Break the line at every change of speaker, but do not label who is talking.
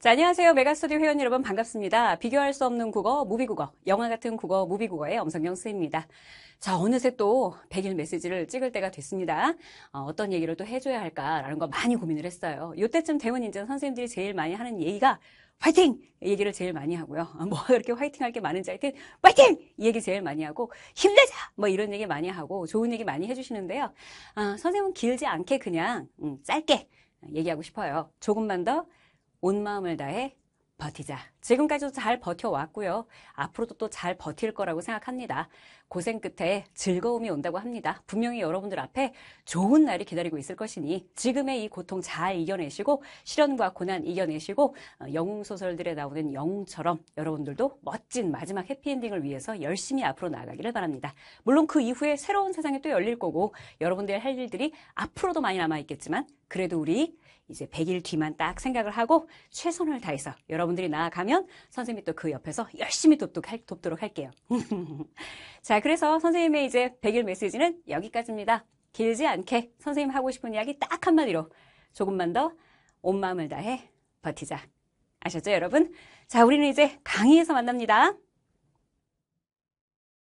자, 안녕하세요. 메가스튜디오 회원 여러분 반갑습니다. 비교할 수 없는 국어, 무비국어, 영화 같은 국어, 무비국어의 엄성경쓰입니다 자, 어느새 또 100일 메시지를 찍을 때가 됐습니다. 어, 떤 얘기를 또 해줘야 할까라는 거 많이 고민을 했어요. 이때쯤 되면 이제 선생님들이 제일 많이 하는 얘기가 화이팅! 얘기를 제일 많이 하고요. 아, 뭐이렇게 화이팅 할게 많은지 하여튼 화이팅! 이 얘기 제일 많이 하고 힘내자! 뭐 이런 얘기 많이 하고 좋은 얘기 많이 해주시는데요. 아, 선생님은 길지 않게 그냥 음, 짧게 얘기하고 싶어요. 조금만 더온 마음을 다해 버티자. 지금까지도 잘 버텨왔고요. 앞으로도 또 잘 버틸 거라고 생각합니다. 고생 끝에 즐거움이 온다고 합니다. 분명히 여러분들 앞에 좋은 날이 기다리고 있을 것이니 지금의 이 고통 잘 이겨내시고 시련과 고난 이겨내시고 어, 영웅 소설들에 나오는 영웅처럼 여러분들도 멋진 마지막 해피엔딩을 위해서 열심히 앞으로 나아가기를 바랍니다. 물론 그 이후에 새로운 세상이 또 열릴 거고 여러분들 의할 일들이 앞으로도 많이 남아있겠지만 그래도 우리 이제 100일 뒤만 딱 생각을 하고 최선을 다해서 여러분들이 나아가면 선생님이 또 그 옆에서 열심히 돕도록, 할, 돕도록 할게요. 자, 그래서 선생님의 이제 100일 메시지는 여기까지입니다. 길지 않게 선생님 하고 싶은 이야기 딱 한마디로 조금만 더 온 마음을 다해 버티자. 아셨죠, 여러분? 자, 우리는 이제 강의에서 만납니다.